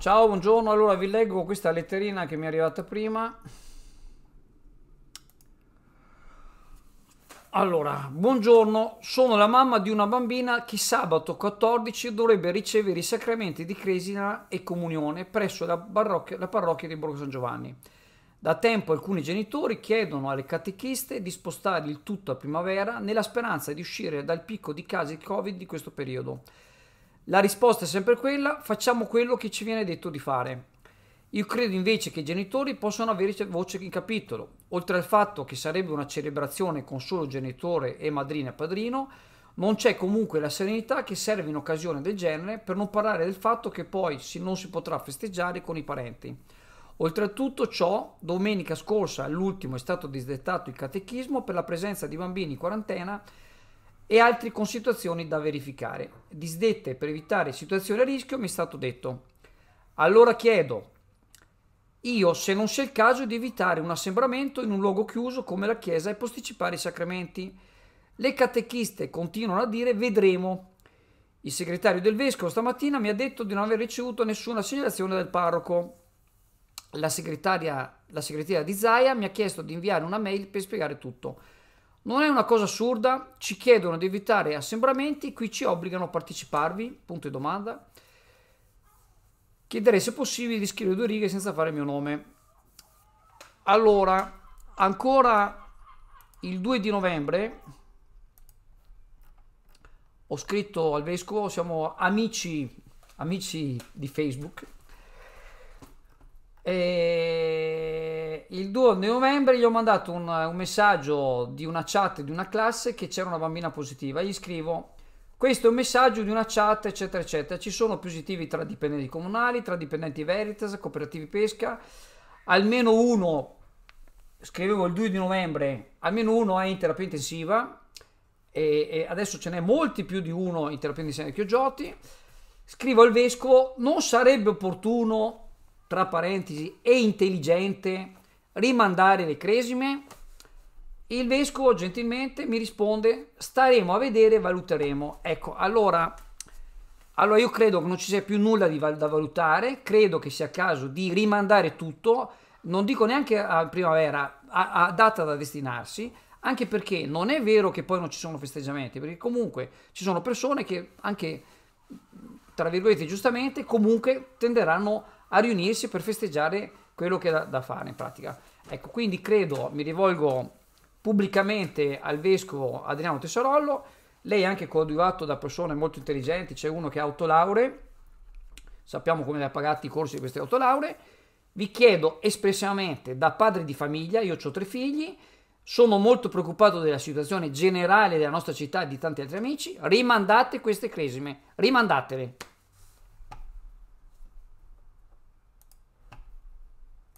Ciao, buongiorno. Allora vi leggo questa letterina che mi è arrivata prima. Allora, buongiorno, sono la mamma di una bambina che sabato 14 dovrebbe ricevere i sacramenti di cresina e comunione presso la, barocchia, la parrocchia di Borgo San Giovanni. Da tempo alcuni genitori chiedono alle catechiste di spostare il tutto a primavera nella speranza di uscire dal picco di casi Covid di questo periodo. La risposta è sempre quella, facciamo quello che ci viene detto di fare. Io credo invece che i genitori possano avere voce in capitolo, oltre al fatto che sarebbe una celebrazione con solo genitore e madrina e padrino, non c'è comunque la serenità che serve in occasione del genere per non parlare del fatto che poi non si potrà festeggiare con i parenti. Oltretutto ciò, domenica scorsa all'ultimo è stato disdettato il catechismo per la presenza di bambini in quarantena e altre considerazioni da verificare. Disdette per evitare situazioni a rischio mi è stato detto. Allora chiedo, io se non sia il caso di evitare un assembramento in un luogo chiuso come la Chiesa e posticipare i sacramenti. Le catechiste continuano a dire vedremo. Il segretario del vescovo stamattina mi ha detto di non aver ricevuto nessuna segnalazione dal parroco. La segretaria, la segretaria di Zaia mi ha chiesto di inviare una mail per spiegare tutto. Non è una cosa assurda, ci chiedono di evitare assembramenti, qui ci obbligano a parteciparvi, punto di domanda. Chiederei se è possibile di scrivere due righe senza fare il mio nome. Allora, ancora il 2 di novembre ho scritto al vescovo, siamo amici, amici di Facebook. E il 2 novembre gli ho mandato un, un, messaggio di una chat di una classe che c'era una bambina positiva. Gli scrivo: Questo è un messaggio di una chat, eccetera, eccetera. Ci sono positivi tra dipendenti comunali, tra dipendenti Veritas, cooperativi pesca. Almeno uno, scrivevo il 2 di novembre, almeno uno è in terapia intensiva. E, e adesso ce n'è molti più di uno in terapia intensiva di Chioggiotti. Scrivo al vescovo: Non sarebbe opportuno, tra parentesi, e intelligente rimandare le cresime. Il vescovo gentilmente mi risponde, staremo a vedere, valuteremo. Ecco, allora, allora io credo che non ci sia più nulla val- da valutare, credo che sia caso di rimandare tutto, non dico neanche a primavera, a, a data da destinarsi, anche perché non è vero che poi non ci sono festeggiamenti, perché comunque ci sono persone che anche, tra virgolette, giustamente, comunque tenderanno a riunirsi per festeggiare quello che è da, da fare in pratica. Ecco, quindi credo, mi rivolgo pubblicamente al vescovo Adriano Tesarollo, lei è anche coadiuvato da persone molto intelligenti, c'è uno che ha autolauree, sappiamo come le ha pagati i corsi di queste autolauree, vi chiedo espressamente da padre di famiglia, io ho tre figli, sono molto preoccupato della situazione generale della nostra città e di tanti altri amici, rimandate queste cresime, rimandatele.